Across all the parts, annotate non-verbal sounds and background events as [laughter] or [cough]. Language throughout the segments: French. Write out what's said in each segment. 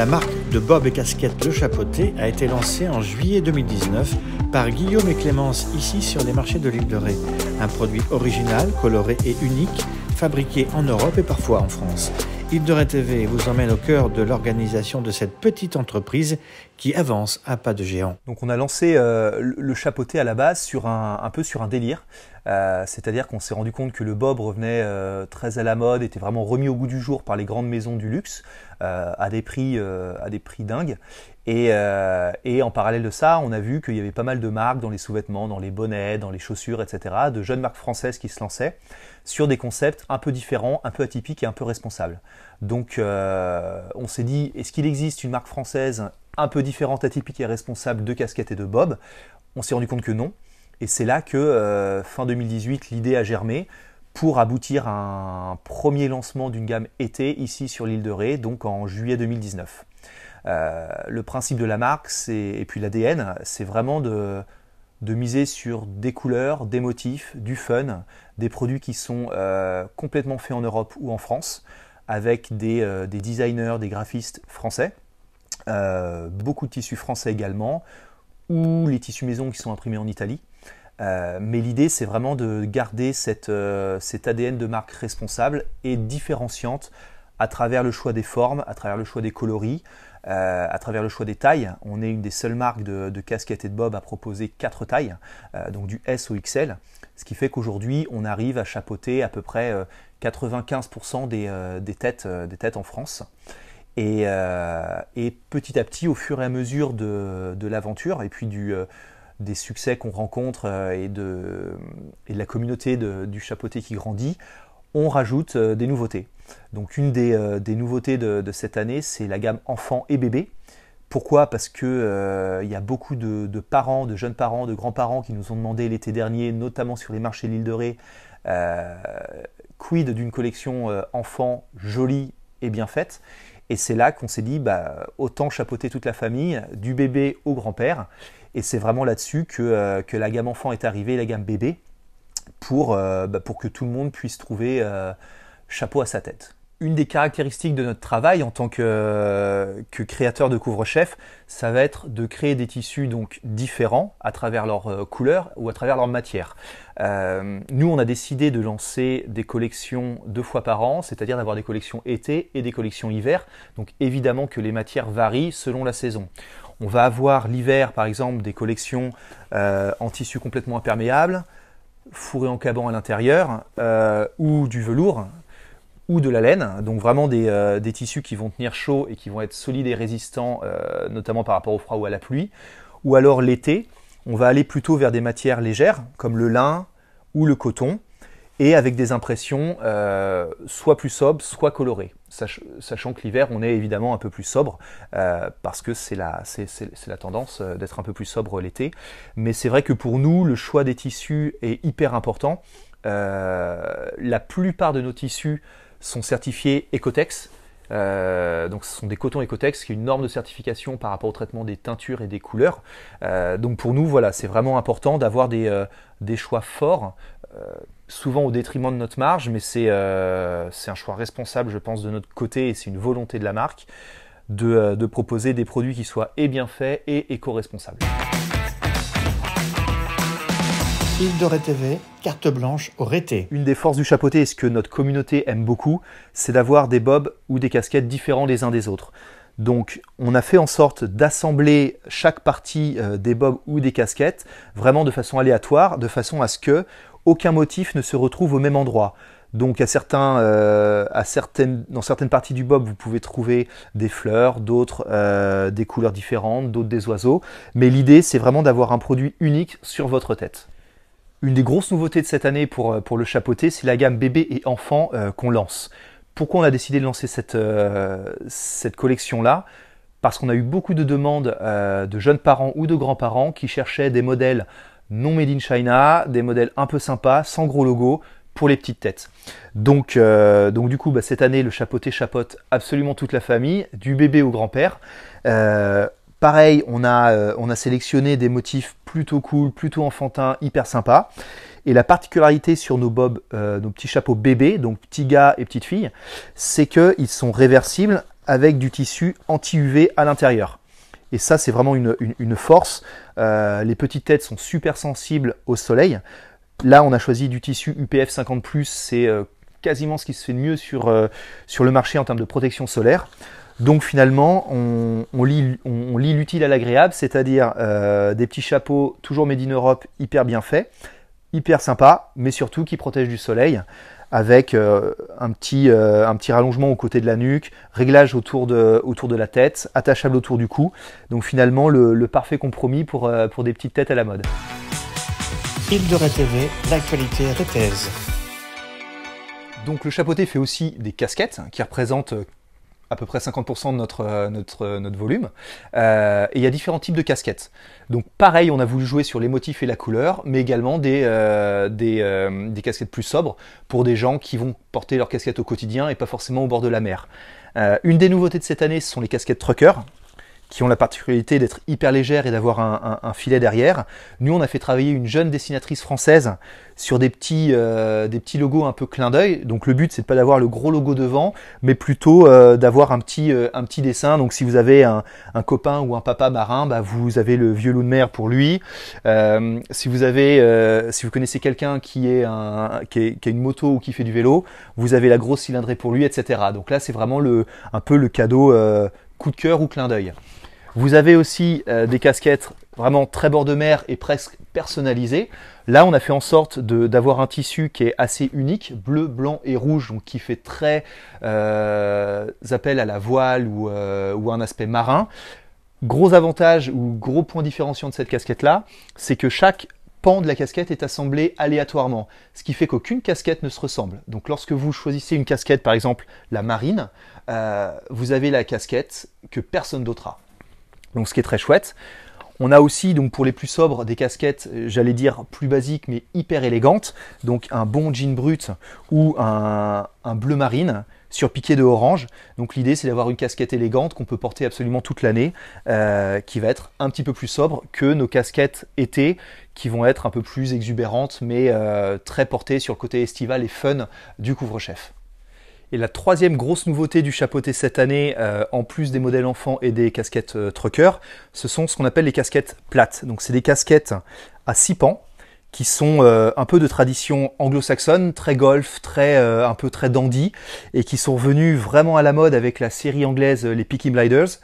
La marque de Bob et Casquette Le Chapoté a été lancée en juillet 2019 par Guillaume et Clémence ici sur les marchés de l'île de Ré. Un produit original, coloré et unique, fabriqué en Europe et parfois en France. Hydre TV vous emmène au cœur de l'organisation de cette petite entreprise qui avance à pas de géant. Donc on a lancé euh, le chapeauté à la base sur un, peu sur un délire, euh, c'est-à-dire qu'on s'est rendu compte que le bob revenait euh, très à la mode, était vraiment remis au goût du jour par les grandes maisons du luxe à des prix à des prix dingues euh, et, en parallèle de ça, on a vu qu'il y avait pas mal de marques dans les sous-vêtements, dans les bonnets, dans les chaussures, etc., de jeunes marques françaises qui se lançaient sur des concepts un peu différents, un peu atypiques et un peu responsables. Donc euh, on s'est dit, est-ce qu'il existe une marque française un peu différente, atypique et responsable de casquettes et de bob On s'est rendu compte que non. Et c'est là que, euh, fin 2018, l'idée a germé pour aboutir à un premier lancement d'une gamme été ici sur l'île de Ré, donc en juillet 2019. Euh, le principe de la marque et puis l'ADN, c'est vraiment de, miser sur des couleurs, des motifs, du fun, des produits qui sont euh, complètement faits en Europe ou en France, avec des, euh, designers, des graphistes français, beaucoup de tissus français également, ou les tissus maison qui sont imprimés en Italie. mais l'idée, c'est vraiment de garder cet ADN de marque responsable et différenciante à travers le choix des formes, à travers le choix des coloris, euh, à travers le choix des tailles, on est une des seules marques de, casquettes et de bob à proposer quatre tailles, euh, donc du S au XL, ce qui fait qu'aujourd'hui on arrive à chapeauter à peu près 95% euh, des, des, têtes, des têtes en France. Et, petit à petit, au fur et à mesure de, l'aventure et puis des succès qu'on rencontre et de, la communauté du chapeauté qui grandit, on rajoute euh, des nouveautés. Donc une des, euh, nouveautés de, cette année, c'est la gamme enfants et bébés. Pourquoi Parce que euh, il y a beaucoup de, parents, de jeunes parents, de grands-parents qui nous ont demandé l'été dernier, notamment sur les marchés de l'île de Ré, quid d'une collection enfant jolie et bien faite. Et c'est là qu'on s'est dit, bah, autant chapeauter toute la famille, du bébé au grand-père. Et c'est vraiment là-dessus que, que, la gamme enfant est arrivée, la gamme bébé. Euh, bah, pour, que tout le monde puisse trouver euh, chapeau à sa tête. Une des caractéristiques de notre travail en tant euh, que, créateur de couvre-chef, ça va être de créer des tissus donc différents à travers leur couleur ou à travers leur matière. nous, on a décidé de lancer des collections deux fois par an, c'est-à-dire d'avoir des collections été et des collections hiver. Donc évidemment que les matières varient selon la saison. On va avoir l'hiver, par exemple, des collections en tissu complètement imperméable, fourré en caban à l'intérieur, euh, ou du velours, ou de la laine, donc vraiment euh, des, tissus qui vont tenir chaud et qui vont être solides et résistants, euh, notamment par rapport au froid ou à la pluie. Ou alors l'été, on va aller plutôt vers des matières légères, comme le lin ou le coton, et avec des impressions soit plus sobres, soit colorées sachant que l'hiver, on est évidemment un peu plus sobre, euh, parce que c'est la, c'est, la tendance euh, d'être un peu plus sobre l'été. Mais c'est vrai que pour nous, le choix des tissus est hyper important. Euh, la plupart de nos tissus sont certifiés Ecotex. donc ce sont des cotons Ecotex, qui est une norme de certification par rapport au traitement des teintures et des couleurs. donc pour nous, voilà, c'est vraiment important d'avoir des, des, choix forts euh, souvent au détriment de notre marge, mais euh, c'est un choix responsable, je pense, de notre côté et c'est une volonté de la marque de, euh, proposer des produits qui soient et bien faits et éco-responsables. de carte blanche au Une des forces du chapeauté et ce que notre communauté aime beaucoup, c'est d'avoir des bobs ou des casquettes différents les uns des autres. Donc on a fait en sorte d'assembler chaque partie des bobs ou des casquettes vraiment de façon aléatoire, de façon à ce que aucun motif ne se retrouve au même endroit. Donc à certains, euh, à certaines, dans certaines parties du bob, vous pouvez trouver des fleurs, d'autres euh, des couleurs différentes, d'autres des oiseaux. Mais l'idée, c'est vraiment d'avoir un produit unique sur votre tête. Une des grosses nouveautés de cette année pour, euh, le chapeauté, c'est la gamme bébé et enfant qu'on lance. Pourquoi on a décidé de lancer cette, cette collection-là Parce qu'on a eu beaucoup de demandes de jeunes parents ou de grands-parents qui cherchaient des modèles non made in China, des modèles un peu sympas, sans gros logo, pour les petites têtes. Donc, euh, donc du coup, bah, cette année, le chapeauté chapote absolument toute la famille, du bébé au grand-père. Euh, pareil, on a, euh, on a sélectionné des motifs plutôt cool, plutôt enfantins, hyper sympas. Et la particularité sur nos bobs, nos petits chapeaux bébés, donc petits gars et petites filles, c'est qu'ils sont réversibles avec du tissu anti-UV à l'intérieur. Et ça, c'est vraiment une, force. Euh, les petites têtes sont super sensibles au soleil. Là, on a choisi du tissu UPF 50 ⁇ c'est euh, quasiment ce qui se fait de mieux sur, euh, sur le marché en termes de protection solaire. Donc finalement, on, lit l'utile à l'agréable, c'est-à-dire des petits chapeaux toujours made in Europe, hyper bien faits hyper sympa, mais surtout qui protège du soleil avec euh, un, petit, euh, un petit rallongement aux côtés de la nuque, réglage autour de, autour de la tête, attachable autour du cou. Donc finalement le, parfait compromis pour, euh, pour des petites têtes à la mode. Il de TV, l'actualité réthèse Donc le chapeauté fait aussi des casquettes hein, qui représentent à peu près 50% de notre, euh, notre, euh, notre volume. Euh, et il y a différents types de casquettes. Donc pareil, on a voulu jouer sur les motifs et la couleur, mais également des, casquettes plus sobres pour des gens qui vont porter leur casquette au quotidien et pas forcément au bord de la mer. une des nouveautés de cette année, ce sont les casquettes truckers qui ont la particularité d'être hyper légères et d'avoir un, un, un, filet derrière. Nous, on a fait travailler une jeune dessinatrice française sur des petits, euh, des petits logos un peu clin d'œil. Donc le but, c'est pas d'avoir le gros logo devant, mais plutôt euh, d'avoir un petit, euh, un petit dessin. Donc si vous avez un, un copain ou un papa marin, bah, vous avez le vieux loup de mer pour lui. si vous avez, si vous connaissez quelqu'un qui est un, qui, est, qui a une moto ou qui fait du vélo, vous avez la grosse cylindrée pour lui, etc. Donc là, c'est vraiment le, un peu le cadeau coup de cœur ou clin d'œil. Vous avez aussi euh, des casquettes vraiment très bord de mer et presque personnalisées. Là, on a fait en sorte d'avoir un tissu qui est assez unique, bleu, blanc et rouge, donc qui fait très euh, appel à la voile ou, euh, ou un aspect marin. Gros avantage ou gros point différenciant de cette casquette-là, c'est que chaque pan de la casquette est assemblé aléatoirement, ce qui fait qu'aucune casquette ne se ressemble. Donc lorsque vous choisissez une casquette, par exemple la marine, euh, vous avez la casquette que personne d'autre a. Donc ce qui est très chouette. On a aussi, donc pour les plus sobres, des casquettes, euh, j'allais dire plus basiques mais hyper élégantes. Donc un bon jean brut ou un bleu marine sur piqué de orange. Donc l'idée c'est d'avoir une casquette élégante qu'on peut porter absolument toute l'année, euh, qui va être un petit peu plus sobre que nos casquettes été, qui vont être un peu plus exubérantes, mais euh, très portées sur le côté estival et fun du couvre-chef. Et la troisième grosse nouveauté du chapeauté cette année, euh, en plus des modèles enfants et des casquettes trucker, ce sont ce qu'on appelle les casquettes plates. Donc c'est des casquettes à 6 pans qui sont euh, un peu de tradition anglo-saxonne, très golf, très euh, un peu très dandy, et qui sont venus vraiment à la mode avec la série anglaise euh, Les Peaky Blinders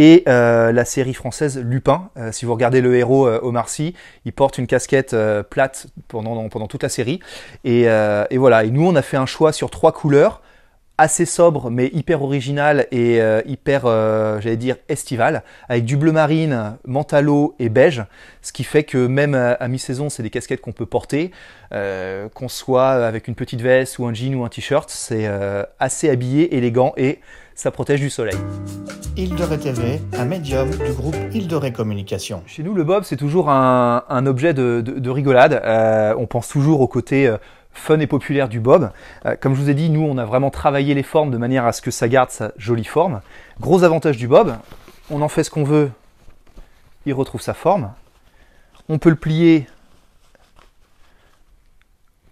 et la série française Lupin. si vous regardez le héros Omar Sy, il porte une casquette plate pendant pendant toute la série, et, et voilà. Et nous, on a fait un choix sur trois couleurs assez sobre mais hyper original et euh, hyper, euh, j'allais dire, estival, avec du bleu marine, mentalo et beige, ce qui fait que même à, mi-saison, c'est des casquettes qu'on peut porter, euh, qu'on soit avec une petite veste ou un jean ou un t-shirt, c'est assez habillé, élégant et ça protège du soleil. Ildoré TV, un médium du groupe Ildoré Communication. Chez nous, le bob, c'est toujours un, objet de, de rigolade. on pense toujours au côté fun et populaire du bob. Euh, comme je vous ai dit, nous, on a vraiment travaillé les formes de manière à ce que ça garde sa jolie forme. Gros avantage du bob, on en fait ce qu'on veut, il retrouve sa forme. On peut le plier,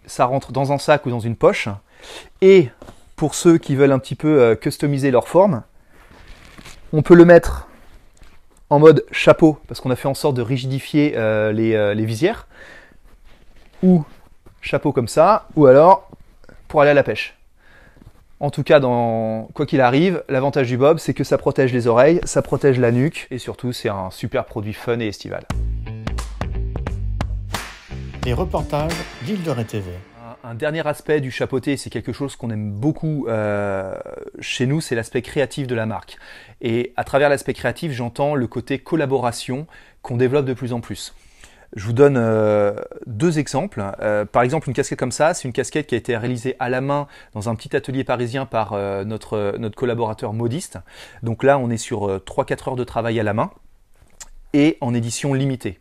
ça rentre dans un sac ou dans une poche. Et pour ceux qui veulent un petit peu euh, customiser leur forme, on peut le mettre en mode chapeau, parce qu'on a fait en sorte de rigidifier euh, les, les visières, ou chapeau comme ça, ou alors pour aller à la pêche. En tout cas, dans... quoi qu'il arrive, l'avantage du bob, c'est que ça protège les oreilles, ça protège la nuque, et surtout, c'est un super produit fun et estival. Les reportages d'Île de TV. Un, dernier aspect du chapeauté, c'est quelque chose qu'on aime beaucoup euh, chez nous, c'est l'aspect créatif de la marque. Et à travers l'aspect créatif, j'entends le côté collaboration qu'on développe de plus en plus. Je vous donne euh, deux exemples. Euh, par exemple, une casquette comme ça, c'est une casquette qui a été réalisée à la main dans un petit atelier parisien par euh, notre, notre collaborateur modiste. Donc là, on est sur 3-4 heures de travail à la main et en édition limitée.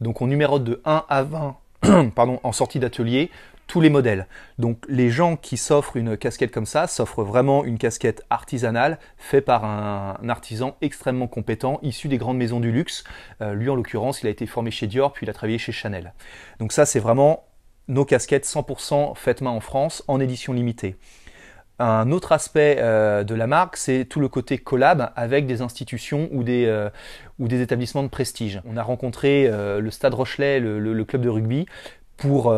Donc on numérote de 1 à 20 [clears throat] pardon, en sortie d'atelier tous les modèles. Donc les gens qui s'offrent une casquette comme ça s'offrent vraiment une casquette artisanale faite par un, artisan extrêmement compétent issu des grandes maisons du luxe. Euh, lui en l'occurrence, il a été formé chez Dior puis il a travaillé chez Chanel. Donc ça c'est vraiment nos casquettes 100% faites main en France en édition limitée. Un autre aspect euh, de la marque, c'est tout le côté collab avec des institutions ou des, euh, établissements de prestige. On a rencontré euh, le Stade Rochelet, le, club de rugby, pour,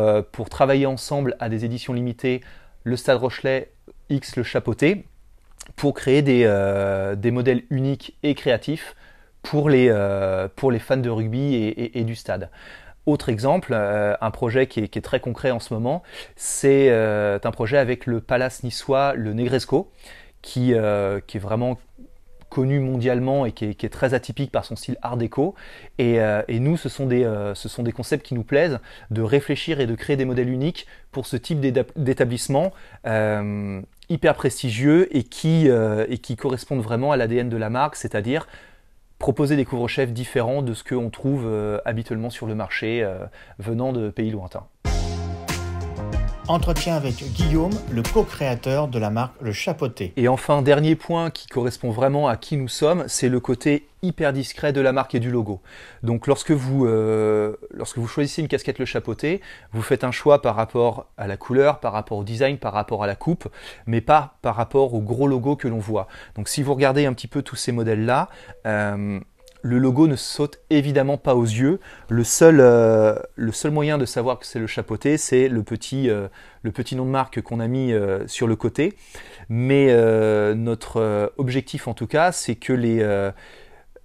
travailler ensemble à des éditions limitées, le Stade Rochelet X le chapeauté, pour créer des, modèles uniques et créatifs pour les, fans de rugby et du stade. Autre exemple, euh, un projet qui est, très concret en ce moment, c'est euh, un projet avec le palace niçois, le Negresco, qui, euh, est vraiment connu mondialement et qui est, très atypique par son style art déco. Et, nous, ce sont, des, concepts qui nous plaisent de réfléchir et de créer des modèles uniques pour ce type d'établissement hyper prestigieux et qui, et qui correspondent vraiment à l'ADN de la marque, c'est-à-dire proposer des couvre-chefs différents de ce qu'on trouve euh, habituellement sur le marché euh, venant de pays lointains. Entretien avec Guillaume, le co-créateur de la marque Le Chapoté. Et enfin, dernier point qui correspond vraiment à qui nous sommes, c'est le côté hyper discret de la marque et du logo. Donc lorsque vous, euh, lorsque vous choisissez une casquette Le Chapoté, vous faites un choix par rapport à la couleur, par rapport au design, par rapport à la coupe, mais pas par rapport au gros logo que l'on voit. Donc si vous regardez un petit peu tous ces modèles-là, euh, le logo ne saute évidemment pas aux yeux. Le seul, euh, le seul moyen de savoir que c'est le chapeauté, c'est le, petit, euh, le petit nom de marque qu'on a mis euh, sur le côté. Mais notre objectif en tout cas, c'est que les,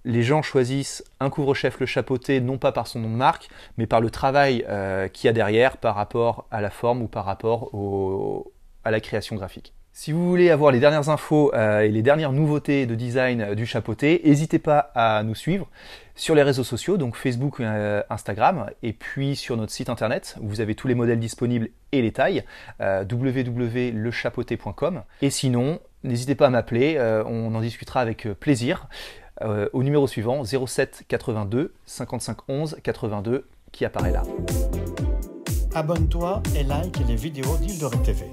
les gens choisissent un couvre-chef le chapeauté non pas par son nom de marque, mais par le travail qu'il y a derrière par rapport à la forme ou par rapport au, à la création graphique. Si vous voulez avoir les dernières infos euh, et les dernières nouveautés de design euh, du chapeauté, n'hésitez pas à nous suivre sur les réseaux sociaux, donc Facebook, euh, Instagram, et puis sur notre site internet où vous avez tous les modèles disponibles et les tailles, www.lechapeauté.com. Et sinon, n'hésitez pas à m'appeler, on en discutera avec plaisir au numéro suivant 07 82 55 11 82 qui apparaît là. Abonne-toi et like les vidéos d'Ildoré TV.